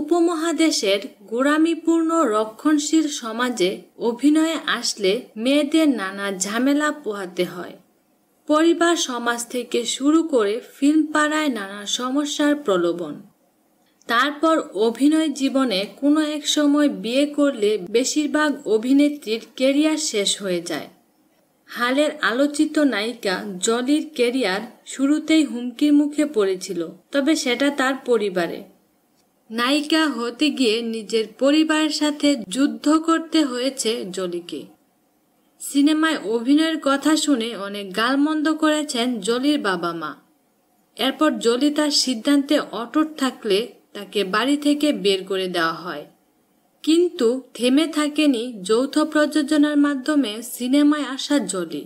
উপমহাদেশের গোড়ামিপূর্ণ রক্ষণশীল সমাজে অভিনয়ে আসলে মেয়েদের নানা ঝামেলা পোহাতে হয় পরিবার সমাজ থেকে শুরু করে ফিল্ম পাড়ায় নানা সমস্যার প্রলোভন তারপর অভিনয় জীবনে কোনো এক সময় বিয়ে করলে বেশিরভাগ অভিনেত্রীর কেরিয়ার শেষ হয়ে যায় হালের আলোচিত নায়িকা জলির কেরিয়ার শুরুতেই হুমকির মুখে পড়েছিল তবে সেটা তার পরিবারে নায়িকা হতে গিয়ে নিজের পরিবার সাথে যুদ্ধ করতে হয়েছে জলিকে সিনেমায় অভিনয়ের কথা শুনে অনেক গালমন্দ করেছেন জলির বাবা মা এরপর জলি তার সিদ্ধান্তে অটুট থাকলে তাকে বাড়ি থেকে বের করে দেওয়া হয় কিন্তু থেমে থাকেনি যৌথ প্রযোজনার মাধ্যমে সিনেমায় আসা জলি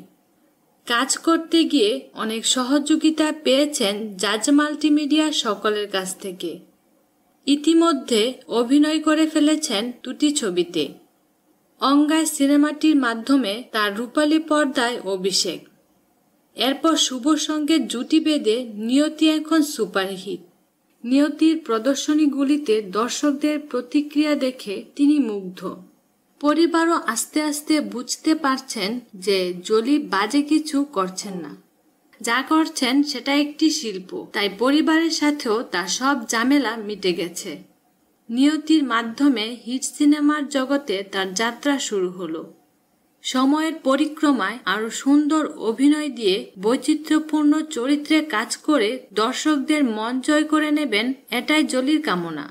কাজ করতে গিয়ে অনেক সহযোগিতা পেয়েছেন জাজ মাল্টিমিডিয়া সকলের কাছ থেকে ইতিমধ্যে অভিনয় করে ফেলেছেন দুটি ছবিতে অঙ্গায় সিনেমাটির মাধ্যমে তার রূপালী পর্দায় অভিষেক এরপর শুভ সঙ্গে জুটি বেঁধে নিয়তি এখন সুপারহিট নিয়তির প্রদর্শনীগুলিতে দর্শকদের প্রতিক্রিয়া দেখে তিনি মুগ্ধ পরিবারও আস্তে আস্তে বুঝতে পারছেন যে জলি বাজে কিছু করছেন না যা করছেন সেটা একটি শিল্প তাই পরিবারের সাথেও তার সব ঝামেলা মিটে গেছে নিয়তির মাধ্যমে হিট সিনেমার জগতে তার যাত্রা শুরু হলো সময়ের পরিক্রমায় আরও সুন্দর অভিনয় দিয়ে বৈচিত্র্যপূর্ণ চরিত্রে কাজ করে দর্শকদের মন জয় করে নেবেন এটাই জলির কামনা